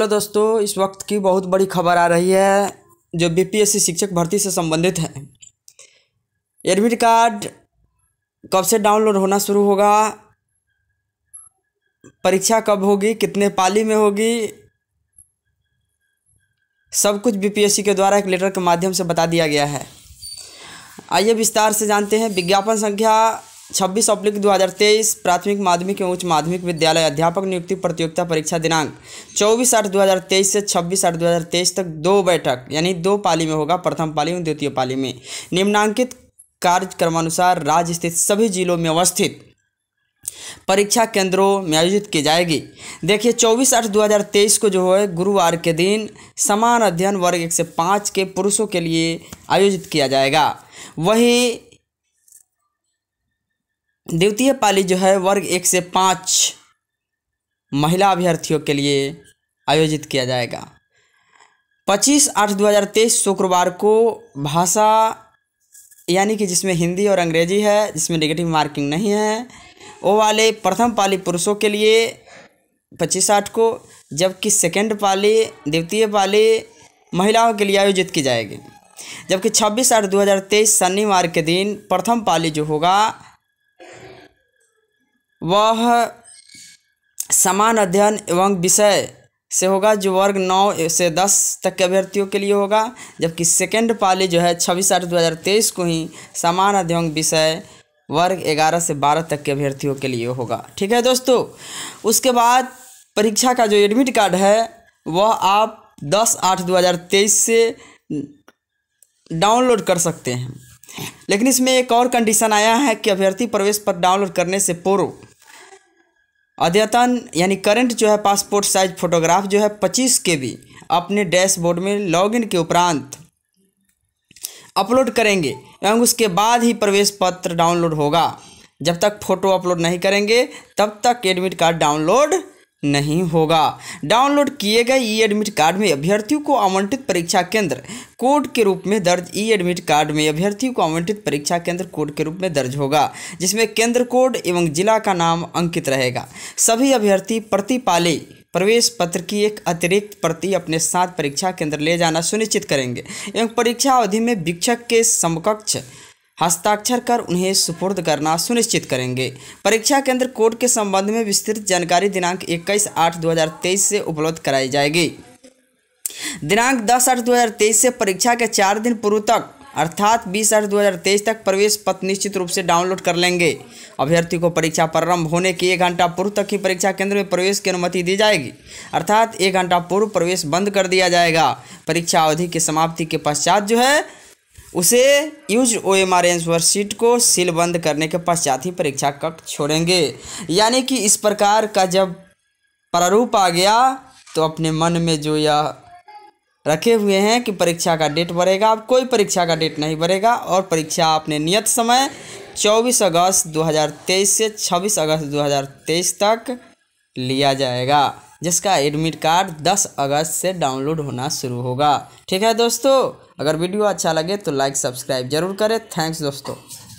hello दोस्तों इस वक्त की बहुत बड़ी खबर आ रही है जो बीपीएससी शिक्षक भर्ती से संबंधित है एडमिट कार्ड कब से डाउनलोड होना शुरू होगा परीक्षा कब होगी कितने पाली में होगी सब कुछ बीपीएससी के द्वारा एक लेटर के माध्यम से बता दिया गया है आइए विस्तार से जानते हैं विज्ञापन संख्या छब्बीस अप्रैल दो हज़ार तेईस प्राथमिक माध्यमिक एवं उच्च माध्यमिक विद्यालय अध्यापक नियुक्ति प्रतियोगिता परीक्षा दिनांक चौबीस आठ दो हज़ार तेईस से छब्बीस आठ दो हज़ार तेईस तक दो बैठक यानी दो पाली में होगा प्रथम पाली एवं द्वितीय पाली में निम्नांकित कार्यक्रमानुसार राज्य स्थित सभी जिलों में अवस्थित परीक्षा केंद्रों में आयोजित की जाएगी देखिए 24 आठ 2023 को जो है गुरुवार के दिन समान अध्ययन वर्ग एक से पाँच के पुरुषों के लिए आयोजित किया जाएगा वहीं द्वितीय पाली जो है वर्ग एक से पाँच महिला अभ्यर्थियों के लिए आयोजित किया जाएगा 25 आठ 2023 शुक्रवार को भाषा यानी कि जिसमें हिंदी और अंग्रेजी है जिसमें नेगेटिव मार्किंग नहीं है वो वाले प्रथम पाली पुरुषों के लिए पच्चीस आठ को जबकि सेकेंड पाली द्वितीय पाली महिलाओं के लिए आयोजित की जाएगी जबकि छब्बीस आठ 2023 शनिवार के दिन प्रथम पाली जो होगा वह समान अध्ययन एवं विषय से होगा जो वर्ग नौ से दस तक के अभ्यर्थियों के लिए होगा जबकि सेकेंड पाली जो है छब्बीस आठ दो हज़ार तेईस को ही समान अध्ययन विषय वर्ग ग्यारह से बारह तक के अभ्यर्थियों के लिए होगा ठीक है दोस्तों उसके बाद परीक्षा का जो एडमिट कार्ड है वह आप दस आठ दो हज़ार तेईस से डाउनलोड कर सकते हैं लेकिन इसमें एक और कंडीशन आया है कि अभ्यर्थी प्रवेश पर डाउनलोड करने से पूर्व अद्यतन यानी करंट जो है पासपोर्ट साइज फोटोग्राफ जो है पच्चीस के बी अपने डैशबोर्ड में लॉगिन के उपरांत अपलोड करेंगे एवं उसके बाद ही प्रवेश पत्र डाउनलोड होगा जब तक फ़ोटो अपलोड नहीं करेंगे तब तक एडमिट कार्ड डाउनलोड नहीं होगा डाउनलोड किए गए ई एडमिट कार्ड में अभ्यर्थियों को आवंटित परीक्षा केंद्र कोड के रूप में दर्ज ई एडमिट कार्ड में अभ्यर्थियों को आवंटित परीक्षा केंद्र कोड के रूप में दर्ज होगा जिसमें केंद्र कोड एवं जिला का नाम अंकित रहेगा सभी अभ्यर्थी प्रतिपाली प्रवेश पत्र की एक अतिरिक्त प्रति अपने साथ परीक्षा केंद्र ले जाना सुनिश्चित करेंगे एवं परीक्षा अवधि में वीक्षक के समकक्ष हस्ताक्षर कर उन्हें सुपुर्द करना सुनिश्चित करेंगे परीक्षा केंद्र कोड के संबंध में विस्तृत जानकारी दिनांक 21 आठ 2023 से उपलब्ध कराई जाएगी दिनांक 10 आठ 2023 से परीक्षा के चार दिन पूर्व तक अर्थात 20 आठ 2023 तक प्रवेश पत्र निश्चित रूप से डाउनलोड कर लेंगे अभ्यर्थी को परीक्षा प्रारंभ होने के एक घंटा पूर्व तक ही परीक्षा केंद्र में प्रवेश की अनुमति दी जाएगी अर्थात एक घंटा पूर्व प्रवेश बंद कर दिया जाएगा परीक्षा अवधि की समाप्ति के पश्चात जो है उसे use O M R answer sheet को सील बंद करने के पश्चात ही परीक्षा कक्ष छोड़ेंगे यानी कि इस प्रकार का जब प्रारूप आ गया तो अपने मन में जो यह रखे हुए हैं कि परीक्षा का डेट बढ़ेगा अब कोई परीक्षा का डेट नहीं बढ़ेगा और परीक्षा आपने नियत समय 24 अगस्त 2023 से 26 अगस्त 2023 तक लिया जाएगा जिसका एडमिट कार्ड 10 अगस्त से डाउनलोड होना शुरू होगा ठीक है दोस्तों अगर वीडियो अच्छा लगे तो लाइक सब्सक्राइब जरूर करें थैंक्स दोस्तों